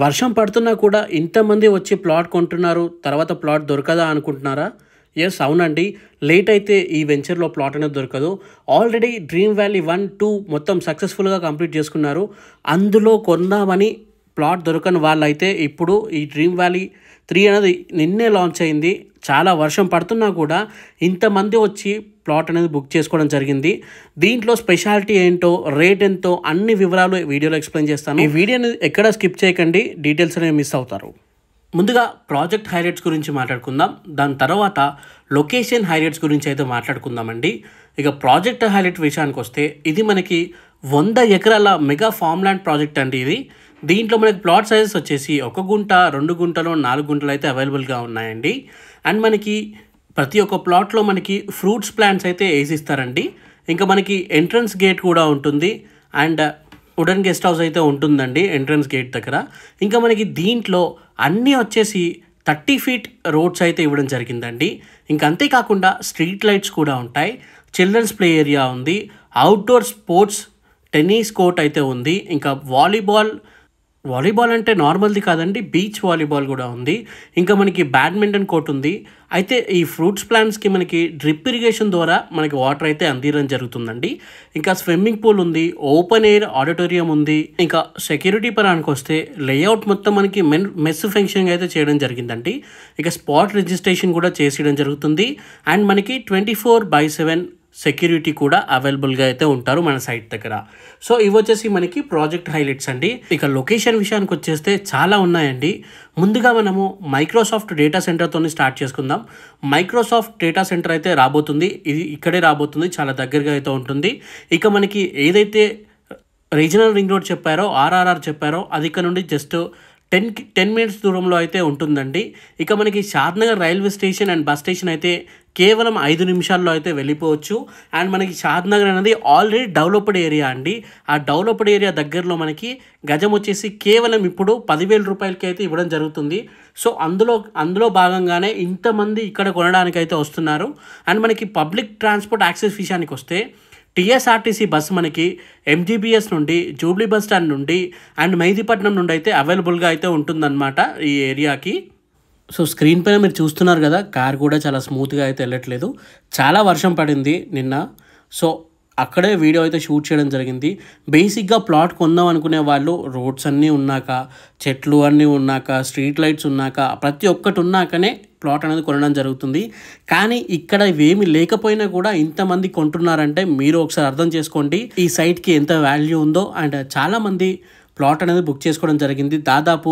వర్షం పడుతున్నా కూడా ఇంతమంది వచ్చి ప్లాట్ కొంటున్నారు తర్వాత ప్లాట్ దొరకదా అనుకుంటున్నారా ఎస్ అవునండి లేట్ అయితే ఈ వెంచర్లో ప్లాట్ అనేది దొరకదు already dream valley one two మొత్తం సక్సెస్ఫుల్గా కంప్లీట్ చేసుకున్నారు అందులో కొందామని ప్లాట్ దొరకని వాళ్ళైతే ఇప్పుడు ఈ డ్రీమ్ వ్యాలీ త్రీ అనేది నిన్నే లాంచ్ అయింది చాలా వర్షం పడుతున్నా కూడా ఇంతమంది వచ్చి ప్లాట్ అనేది బుక్ చేసుకోవడం జరిగింది దీంట్లో స్పెషాలిటీ ఏంటో రేట్ ఎంతో అన్ని వివరాలు వీడియోలో ఎక్స్ప్లెయిన్ చేస్తాను ఈ వీడియోని ఎక్కడ స్కిప్ చేయకండి డీటెయిల్స్ అనేవి మిస్ అవుతారు ముందుగా ప్రాజెక్ట్ హైలైట్స్ గురించి మాట్లాడుకుందాం దాని తర్వాత లొకేషన్ హైలైట్స్ గురించి అయితే మాట్లాడుకుందామండి ఇక ప్రాజెక్ట్ హైలైట్ విషయానికి వస్తే ఇది మనకి వంద ఎకరాల మెగా ఫామ్ ల్యాండ్ ప్రాజెక్ట్ అండి ఇది దీంట్లో మనకి ప్లాట్ సైజెస్ వచ్చేసి ఒక గుంట రెండు గుంటలు నాలుగు గుంటలు అయితే అవైలబుల్గా ఉన్నాయండి అండ్ మనకి ప్రతి ఒక్క ప్లాట్లో మనకి ఫ్రూట్స్ ప్లాంట్స్ అయితే వేసిస్తారండి ఇంకా మనకి ఎంట్రన్స్ గేట్ కూడా ఉంటుంది అండ్ వుడెన్ గెస్ట్ హౌస్ అయితే ఉంటుందండి ఎంట్రన్స్ గేట్ దగ్గర ఇంకా మనకి దీంట్లో అన్నీ వచ్చేసి థర్టీ ఫీట్ రోడ్స్ అయితే ఇవ్వడం జరిగిందండి ఇంకా అంతేకాకుండా స్ట్రీట్ లైట్స్ కూడా ఉంటాయి చిల్డ్రన్స్ ప్లే ఏరియా ఉంది అవుట్డోర్ స్పోర్ట్స్ టెన్నిస్ కోర్ట్ అయితే ఉంది ఇంకా వాలీబాల్ వాలీబాల్ అంటే నార్మల్ది కాదండి బీచ్ వాలీబాల్ కూడా ఉంది ఇంకా మనకి బ్యాడ్మింటన్ కోర్ట్ ఉంది అయితే ఈ ఫ్రూట్స్ ప్లాంట్స్కి మనకి డ్రిప్ ఇరిగేషన్ ద్వారా మనకి వాటర్ అయితే అందించడం జరుగుతుందండి ఇంకా స్విమ్మింగ్ పూల్ ఉంది ఓపెన్ ఎయిర్ ఆడిటోరియం ఉంది ఇంకా సెక్యూరిటీ పరానికి వస్తే లేఅవుట్ మొత్తం మనకి మెన్ మెస్ ఫంక్షన్ అయితే చేయడం జరిగిందండి ఇక స్పాట్ రిజిస్ట్రేషన్ కూడా చేసేయడం జరుగుతుంది అండ్ మనకి twenty four by seven security కూడా అవైలబుల్గా అయితే ఉంటారు మన సైట్ దగ్గర సో ఇవి వచ్చేసి మనకి ప్రాజెక్ట్ హైలైట్స్ అండి ఇక లొకేషన్ విషయానికి వచ్చేస్తే చాలా ఉన్నాయండి ముందుగా మనము మైక్రోసాఫ్ట్ డేటా సెంటర్తో స్టార్ట్ చేసుకుందాం మైక్రోసాఫ్ట్ డేటా సెంటర్ అయితే రాబోతుంది ఇది ఇక్కడే రాబోతుంది చాలా దగ్గరగా అయితే ఉంటుంది ఇక మనకి ఏదైతే రీజనల్ రింగ్ రోడ్ చెప్పారో ఆర్ఆర్ఆర్ చెప్పారో అది ఇక్కడ నుండి జస్ట్ టెన్ టెన్ మినిట్స్ దూరంలో అయితే ఉంటుందండి ఇక మనకి Shadnagar railway station and bus station అయితే కేవలం ఐదు నిమిషాల్లో అయితే వెళ్ళిపోవచ్చు అండ్ మనకి షాద్నగర్ అనేది ఆల్రెడీ డెవలప్డ్ ఏరియా అండి ఆ డెవలప్డ్ ఏరియా దగ్గరలో మనకి గజం వచ్చేసి కేవలం ఇప్పుడు పదివేల రూపాయలకి అయితే ఇవ్వడం జరుగుతుంది సో అందులో అందులో భాగంగానే ఇంతమంది ఇక్కడ కొనడానికి అయితే వస్తున్నారు అండ్ మనకి పబ్లిక్ ట్రాన్స్పోర్ట్ యాక్సెస్ విషయానికి వస్తే టీఎస్ఆర్టీసీ బస్ మనకి ఎంజీబీఎస్ నుండి జూబ్లీ బస్ స్టాండ్ నుండి అండ్ మెహిదీపట్నం నుండి అయితే అవైలబుల్గా అయితే ఉంటుందన్నమాట ఈ ఏరియాకి సో స్క్రీన్ పైన మీరు చూస్తున్నారు కదా కార్ కూడా చాలా స్మూత్గా అయితే వెళ్ళట్లేదు చాలా వర్షం పడింది నిన్న సో అక్కడే వీడియో అయితే షూట్ చేయడం జరిగింది బేసిక్గా ప్లాట్ కొందాం అనుకునే వాళ్ళు రోడ్స్ అన్నీ ఉన్నాక చెట్లు అన్నీ ఉన్నాక స్ట్రీట్ లైట్స్ ఉన్నాక ప్రతి ఒక్కటి ఉన్నాకనే ప్లాట్ అనేది కొనడం జరుగుతుంది కానీ ఇక్కడ ఇవేమి లేకపోయినా కూడా ఇంతమంది కొంటున్నారంటే మీరు ఒకసారి అర్థం చేసుకోండి ఈ సైట్కి ఎంత వాల్యూ ఉందో అండ్ చాలామంది ప్లాట్ అనేది బుక్ చేసుకోవడం జరిగింది దాదాపు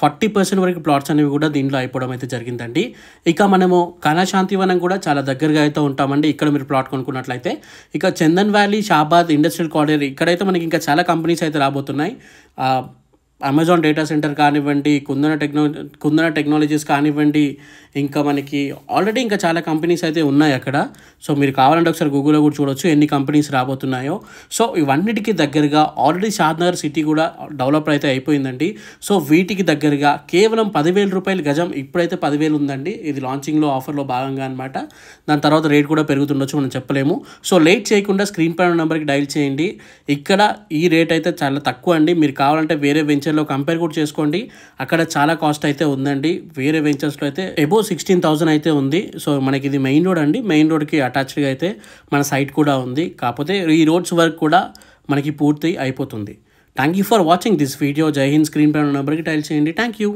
ఫార్టీ పర్సెంట్ వరకు ప్లాట్స్ అనేవి కూడా దీంట్లో అయిపోవడం అయితే జరిగిందండి ఇక మనము కళాశాంతివనం కూడా చాలా దగ్గరగా అయితే ఉంటామండి ఇక్కడ మీరు ప్లాట్ కొనుక్కున్నట్లయితే ఇక Chandan valley Shabad industrial corridor ఇక్కడైతే మనకి ఇంకా చాలా కంపెనీస్ అయితే రాబోతున్నాయి అమెజాన్ డేటా సెంటర్ కానివ్వండి కుందన టెక్నో కుందన టెక్నాలజీస్ కానివ్వండి ఇంకా మనకి ఆల్రెడీ ఇంకా చాలా కంపెనీస్ అయితే ఉన్నాయి అక్కడ సో మీరు కావాలంటే ఒకసారి గూగుల్లో కూడా చూడొచ్చు ఎన్ని కంపెనీస్ రాబోతున్నాయో సో ఇవన్నిటికీ దగ్గరగా ఆల్రెడీ షాద్నగర్ సిటీ కూడా డెవలప్ అయితే అయిపోయిందండి సో వీటికి దగ్గరగా కేవలం పదివేల రూపాయలు గజం ఇప్పుడైతే పదివేలు ఉందండి ఇది లాంచింగ్లో ఆఫర్లో భాగంగా అనమాట దాని తర్వాత రేట్ కూడా పెరుగుతుండొచ్చు మనం చెప్పలేము సో లేట్ చేయకుండా స్క్రీన్ పైన నెంబర్కి డైల్ చేయండి ఇక్కడ ఈ రేట్ అయితే చాలా తక్కువ అండి మీరు కావాలంటే వేరే వెంచర్ వెంచర్లో కంపేర్ కూడా చేసుకోండి అక్కడ చాలా కాస్ట్ అయితే ఉందండి వేరే వెంచర్స్లో అయితే ఎబో సిక్స్టీన్ థౌసండ్ అయితే ఉంది సో మనకి ఇది మెయిన్ రోడ్ అండి మెయిన్ రోడ్కి అటాచ్డ్గా అయితే మన సైట్ కూడా ఉంది కాకపోతే ఈ రోడ్స్ వర్క్ కూడా మనకి పూర్తి అయిపోతుంది thank you for watching this video Jai Hind screen పైన నెంబర్కి టైల్ చేయండి థ్యాంక్ యూ